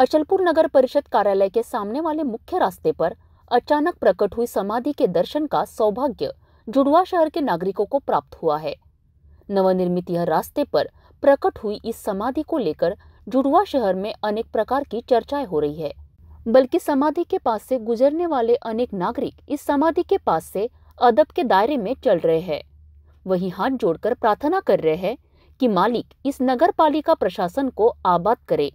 अचलपुर नगर परिषद कार्यालय के सामने वाले मुख्य रास्ते पर अचानक प्रकट हुई समाधि के दर्शन का सौभाग्य जुड़वा शहर के नागरिकों को प्राप्त हुआ है नवनिर्मित यह रास्ते पर प्रकट हुई इस समाधि को लेकर जुड़वा शहर में अनेक प्रकार की चर्चाएं हो रही है बल्कि समाधि के पास से गुजरने वाले अनेक नागरिक इस समाधि के पास से अदब के दायरे में चल रहे हैं वहीं हाथ जोड़कर प्रार्थना कर रहे हैं कि मालिक इस नगर पालिका प्रशासन को आबाद करे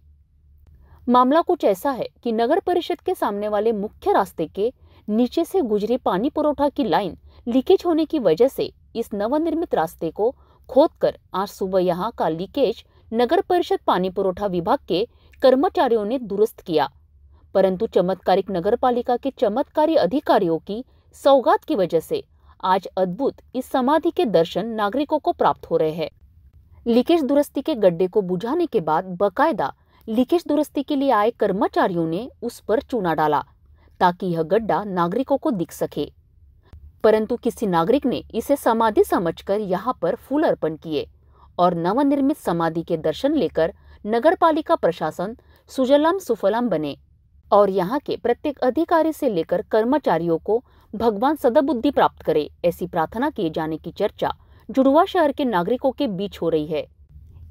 मामला कुछ ऐसा है कि नगर परिषद के सामने वाले मुख्य रास्ते के नीचे से गुजरी पानी पुरोठा की लाइन लीकेज होने की वजह से इस नवनिर्मित रास्ते को खोदकर आज सुबह यहाँ का लीकेज नगर परिषद पानी पुरोठा विभाग के कर्मचारियों ने दुरुस्त किया परंतु चमत्कारिक नगर पालिका के चमत्कारी अधिकारियों की सौगात की वजह से आज अद्भुत इस समाधि के दर्शन नागरिकों को प्राप्त हो रहे हैं लीकेज दुरुस्ती के गड्ढे को बुझाने के बाद बकायदा लीकेज दुरुस्ती के लिए आए कर्मचारियों ने उस पर चूना डाला ताकि यह गड्ढा नागरिकों को दिख सके परंतु किसी नागरिक ने इसे समाधि समझकर यहाँ पर फूल अर्पण किए और नवनिर्मित समाधि के दर्शन लेकर नगर पालिका प्रशासन सुजलाम सुफलाम बने और यहाँ के प्रत्येक अधिकारी से लेकर कर्मचारियों को भगवान सदबुद्धि प्राप्त करे ऐसी प्रार्थना किए जाने की चर्चा जुड़वा शहर के नागरिकों के बीच हो रही है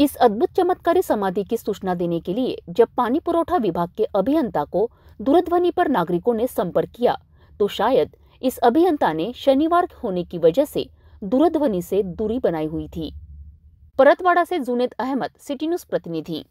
इस अद्भुत चमत्कारी समाधि की सूचना देने के लिए जब पानी पुरोठा विभाग के अभियंता को दूरध्वनि पर नागरिकों ने संपर्क किया तो शायद इस अभियंता ने शनिवार होने की वजह से दूरध्वनि से दूरी बनाई हुई थी परतवाड़ा से जुनेद अहमद सिटी न्यूज प्रतिनिधि